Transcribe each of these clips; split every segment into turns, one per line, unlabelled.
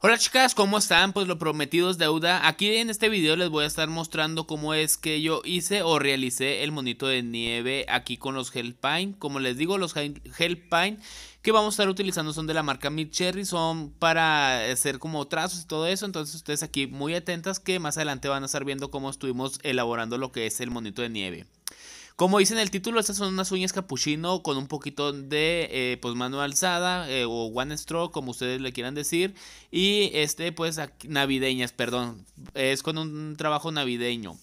Hola chicas, ¿cómo están? Pues lo prometido es deuda. Aquí en este video les voy a estar mostrando cómo es que yo hice o realicé el monito de nieve aquí con los gel Pine. Como les digo, los gel Pine que vamos a estar utilizando son de la marca Mid Cherry, son para hacer como trazos y todo eso, entonces ustedes aquí muy atentas que más adelante van a estar viendo cómo estuvimos elaborando lo que es el monito de nieve. Como dice en el título, estas son unas uñas capuchino con un poquito de eh, pues mano alzada eh, o one stroke, como ustedes le quieran decir. Y este, pues navideñas, perdón. Es con un trabajo navideño.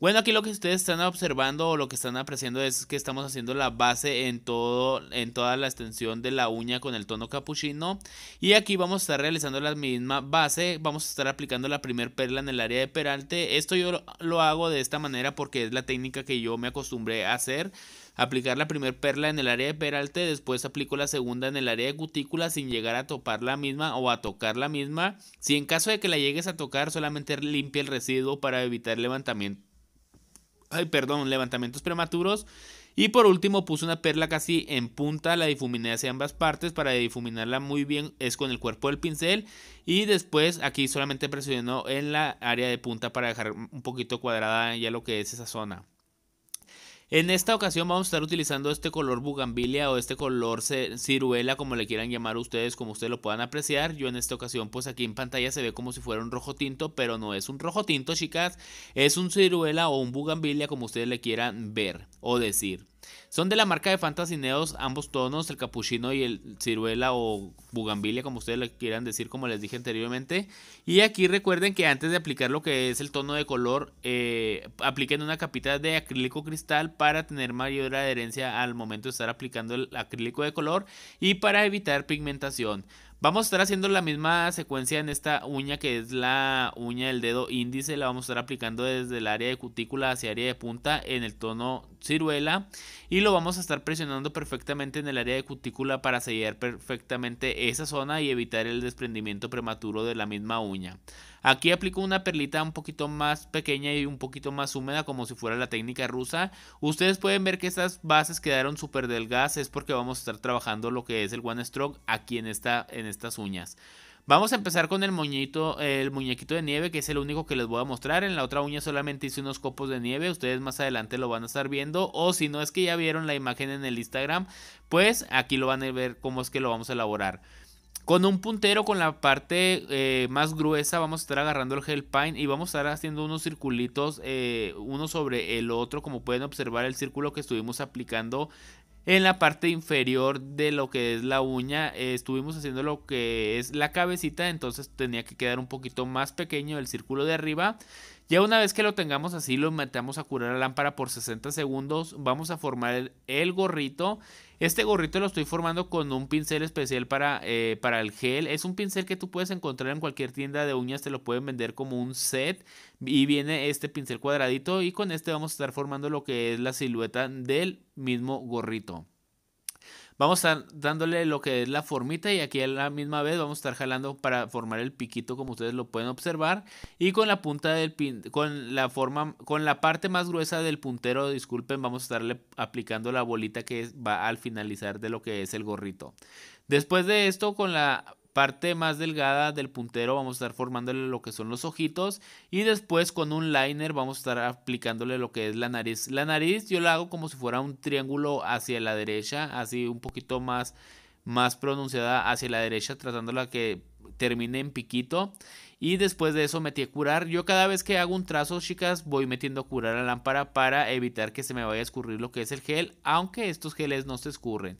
Bueno, aquí lo que ustedes están observando o lo que están apreciando es que estamos haciendo la base en, todo, en toda la extensión de la uña con el tono capuchino. Y aquí vamos a estar realizando la misma base. Vamos a estar aplicando la primera perla en el área de peralte. Esto yo lo hago de esta manera porque es la técnica que yo me acostumbré a hacer aplicar la primera perla en el área de peralte, después aplico la segunda en el área de cutícula sin llegar a topar la misma o a tocar la misma. Si en caso de que la llegues a tocar, solamente limpia el residuo para evitar levantamiento ay, perdón, levantamientos prematuros. Y por último puse una perla casi en punta, la difuminé hacia ambas partes para difuminarla muy bien, es con el cuerpo del pincel. Y después aquí solamente presionó en la área de punta para dejar un poquito cuadrada ya lo que es esa zona. En esta ocasión vamos a estar utilizando este color bugambilia o este color ciruela, como le quieran llamar ustedes, como ustedes lo puedan apreciar. Yo en esta ocasión, pues aquí en pantalla se ve como si fuera un rojo tinto, pero no es un rojo tinto, chicas. Es un ciruela o un bugambilia, como ustedes le quieran ver o decir. Son de la marca de Fantasineos, ambos tonos, el capuchino y el ciruela o bugambilia, como ustedes le quieran decir, como les dije anteriormente. Y aquí recuerden que antes de aplicar lo que es el tono de color, eh, apliquen una capita de acrílico cristal para tener mayor adherencia al momento de estar aplicando el acrílico de color y para evitar pigmentación. Vamos a estar haciendo la misma secuencia en esta uña que es la uña del dedo índice. La vamos a estar aplicando desde el área de cutícula hacia área de punta en el tono ciruela. Y lo vamos a estar presionando perfectamente en el área de cutícula para sellar perfectamente esa zona y evitar el desprendimiento prematuro de la misma uña. Aquí aplico una perlita un poquito más pequeña y un poquito más húmeda como si fuera la técnica rusa. Ustedes pueden ver que estas bases quedaron súper delgadas, es porque vamos a estar trabajando lo que es el one stroke aquí en, en estas uñas. Vamos a empezar con el el muñequito de nieve, que es el único que les voy a mostrar. En la otra uña solamente hice unos copos de nieve. Ustedes más adelante lo van a estar viendo. O si no es que ya vieron la imagen en el Instagram, pues aquí lo van a ver cómo es que lo vamos a elaborar. Con un puntero con la parte eh, más gruesa vamos a estar agarrando el gel pine y vamos a estar haciendo unos circulitos eh, uno sobre el otro como pueden observar el círculo que estuvimos aplicando en la parte inferior de lo que es la uña eh, estuvimos haciendo lo que es la cabecita entonces tenía que quedar un poquito más pequeño el círculo de arriba ya una vez que lo tengamos así lo metemos a curar la lámpara por 60 segundos vamos a formar el gorrito este gorrito lo estoy formando con un pincel especial para, eh, para el gel. Es un pincel que tú puedes encontrar en cualquier tienda de uñas, te lo pueden vender como un set. Y viene este pincel cuadradito y con este vamos a estar formando lo que es la silueta del mismo gorrito. Vamos a estar dándole lo que es la formita y aquí a la misma vez vamos a estar jalando para formar el piquito como ustedes lo pueden observar. Y con la punta del pin, con la forma, con la parte más gruesa del puntero, disculpen, vamos a estarle aplicando la bolita que va al finalizar de lo que es el gorrito. Después de esto, con la parte más delgada del puntero vamos a estar formándole lo que son los ojitos y después con un liner vamos a estar aplicándole lo que es la nariz. La nariz yo la hago como si fuera un triángulo hacia la derecha, así un poquito más, más pronunciada hacia la derecha, tratándola que termine en piquito. Y después de eso metí a curar. Yo cada vez que hago un trazo, chicas, voy metiendo a curar la lámpara para evitar que se me vaya a escurrir lo que es el gel, aunque estos geles no se escurren.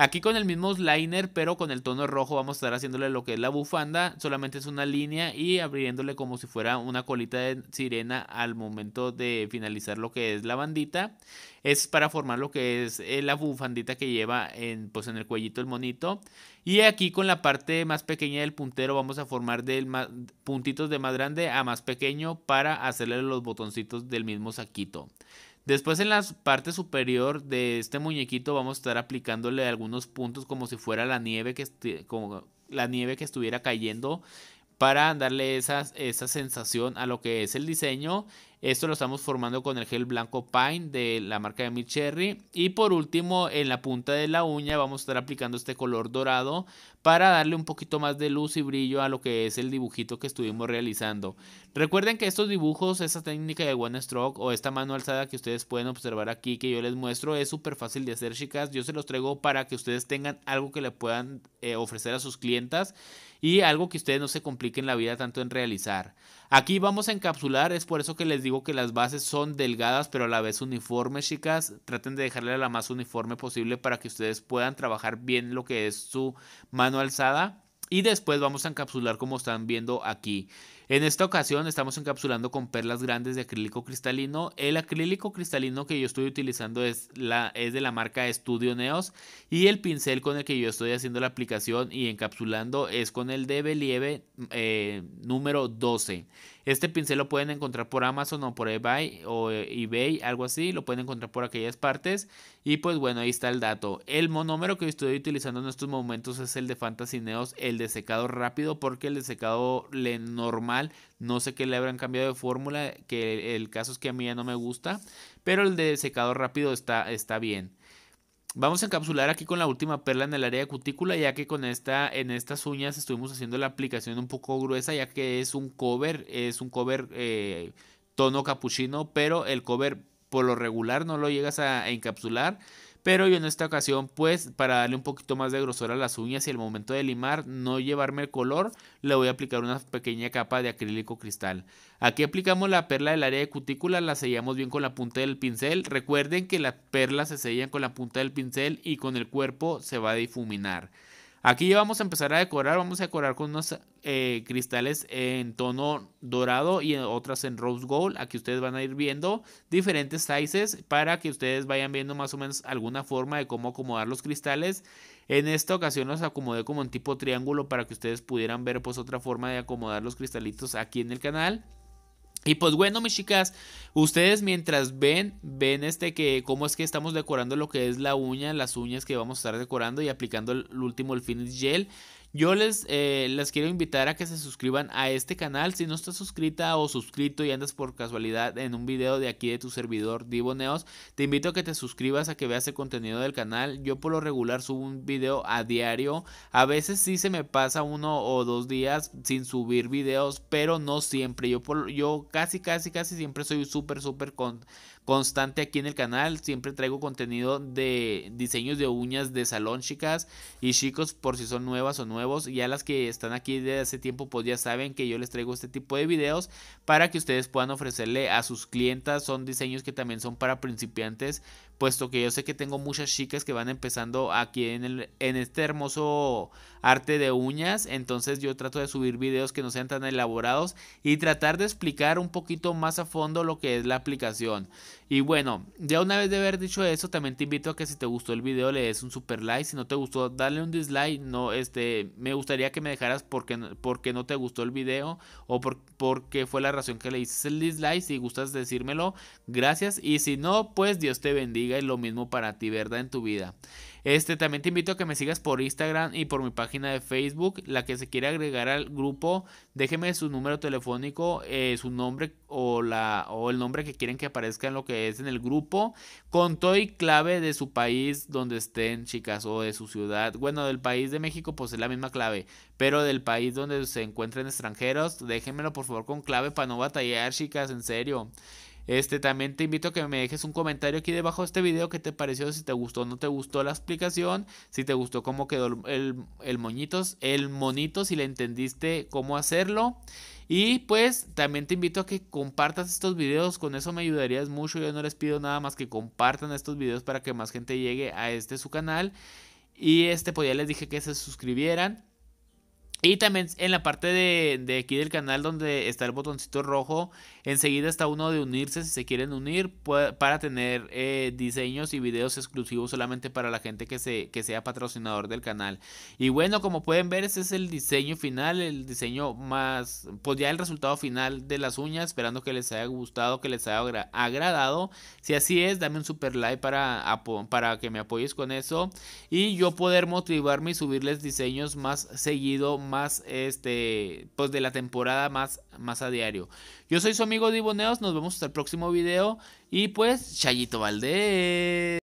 Aquí con el mismo liner, pero con el tono rojo vamos a estar haciéndole lo que es la bufanda. Solamente es una línea y abriéndole como si fuera una colita de sirena al momento de finalizar lo que es la bandita. Es para formar lo que es eh, la bufandita que lleva en, pues en el cuellito el monito. Y aquí con la parte más pequeña del puntero vamos a formar del puntitos de más grande a más pequeño para hacerle los botoncitos del mismo saquito. Después en la parte superior de este muñequito vamos a estar aplicándole algunos puntos como si fuera la nieve que, la nieve que estuviera cayendo para darle esa sensación a lo que es el diseño esto lo estamos formando con el gel blanco Pine de la marca de Mi Cherry. Y por último, en la punta de la uña vamos a estar aplicando este color dorado para darle un poquito más de luz y brillo a lo que es el dibujito que estuvimos realizando. Recuerden que estos dibujos, esa técnica de One Stroke o esta mano alzada que ustedes pueden observar aquí que yo les muestro es súper fácil de hacer, chicas. Yo se los traigo para que ustedes tengan algo que le puedan eh, ofrecer a sus clientas y algo que ustedes no se compliquen la vida tanto en realizar. Aquí vamos a encapsular, es por eso que les digo que las bases son delgadas pero a la vez uniformes, chicas. Traten de dejarla la más uniforme posible para que ustedes puedan trabajar bien lo que es su mano alzada. Y después vamos a encapsular como están viendo aquí. En esta ocasión estamos encapsulando con perlas grandes de acrílico cristalino. El acrílico cristalino que yo estoy utilizando es, de la marca Studio Neos y el pincel con el que yo estoy haciendo la aplicación y encapsulando es con el de Believe eh, número 12. Este pincel lo pueden encontrar por Amazon o por eBay o eh, eBay, algo así, lo pueden encontrar por aquellas partes y pues bueno, ahí está el dato. El monómero que estoy utilizando en estos momentos es el de Fantasy Neos, el de secado rápido porque el de secado le normal no sé qué le habrán cambiado de fórmula, que el caso es que a mí ya no me gusta, pero el de secador rápido está, está bien. Vamos a encapsular aquí con la última perla en el área de cutícula, ya que con esta, en estas uñas estuvimos haciendo la aplicación un poco gruesa, ya que es un cover, es un cover eh, tono capuchino, pero el cover por lo regular no lo llegas a encapsular. Pero yo en esta ocasión, pues para darle un poquito más de grosor a las uñas y el momento de limar, no llevarme el color, le voy a aplicar una pequeña capa de acrílico cristal. Aquí aplicamos la perla del área de cutícula, la sellamos bien con la punta del pincel. Recuerden que las perlas se sellan con la punta del pincel y con el cuerpo se va a difuminar. Aquí ya vamos a empezar a decorar, vamos a decorar con unos eh, cristales en tono dorado y otras en rose gold. Aquí ustedes van a ir viendo diferentes sizes para que ustedes vayan viendo más o menos alguna forma de cómo acomodar los cristales. En esta ocasión los acomodé como en tipo triángulo para que ustedes pudieran ver pues otra forma de acomodar los cristalitos aquí en el canal. Y pues bueno, mis chicas, ustedes mientras ven, ven este que cómo es que estamos decorando lo que es la uña, las uñas que vamos a estar decorando y aplicando el, último el finish gel. Yo eh, les, quiero invitar a que se suscriban a este canal. Si no estás suscrita o suscrito y andas por casualidad en un video de aquí de tu servidor Diboneos, te invito a que te suscribas, a que veas el contenido del canal. Yo por lo regular subo un video a diario. A veces sí se me pasa uno o dos días sin subir videos, pero no siempre. Yo, por, yo casi, casi, casi siempre soy súper, súper con constante aquí en el canal. Siempre traigo contenido de diseños de uñas de salón, chicas y chicos, por si son nuevas o nuevos. Ya las que están aquí desde hace tiempo, pues ya saben que yo les traigo este tipo de videos para que ustedes puedan ofrecerle a sus clientas. Son diseños que también son para principiantes, puesto que yo sé que tengo muchas chicas que van empezando aquí en, el, en este hermoso arte de uñas, entonces yo trato de subir videos que no sean tan elaborados y tratar de explicar un poquito más a fondo lo que es la aplicación. Y bueno, ya una vez de haber dicho eso, también te invito a que si te gustó el video le des un super like, si no te gustó dale un dislike, no este, me gustaría que me dejaras porque, porque no te gustó el video o por, porque fue la razón que le hiciste el dislike, si gustas decírmelo, gracias y si no, pues Dios te bendiga y lo mismo para ti, ¿verdad? En tu vida. Este, también te invito a que me sigas por Instagram y por mi página de Facebook. La que se quiere agregar al grupo, déjeme su número telefónico, eh, su nombre o, la, o el nombre que quieren que aparezca en lo que es en el grupo, con todo y clave de su país donde estén, chicas, o de su ciudad. Bueno, del país de México, pues es la misma clave, pero del país donde se encuentren extranjeros, déjenmelo por favor con clave para no batallar, chicas, en serio. Este, también te invito a que me dejes un comentario aquí debajo de este video qué te pareció, si te gustó o no te gustó la explicación, si te gustó cómo quedó el, el el monito, si le entendiste cómo hacerlo. Y pues también te invito a que compartas estos videos, con eso me ayudarías mucho, yo no les pido nada más que compartan estos videos para que más gente llegue a este su canal. Y este, pues ya les dije que se suscribieran. Y también en la parte de, aquí del canal donde está el botoncito rojo, enseguida está uno de unirse si se quieren unir para tener eh, diseños y videos exclusivos solamente para la gente que, se, que sea patrocinador del canal. Y bueno, como pueden ver, ese es el diseño final, el diseño más, pues ya el resultado final de las uñas, esperando que les haya gustado, que les haya agradado. Si así es, dame un super like para, para que me apoyes con eso y yo poder motivarme y subirles diseños más seguido más este, pues de la temporada más, más a diario. Yo soy su amigo Diboneos, nos vemos hasta el próximo video y pues Chayito Valdez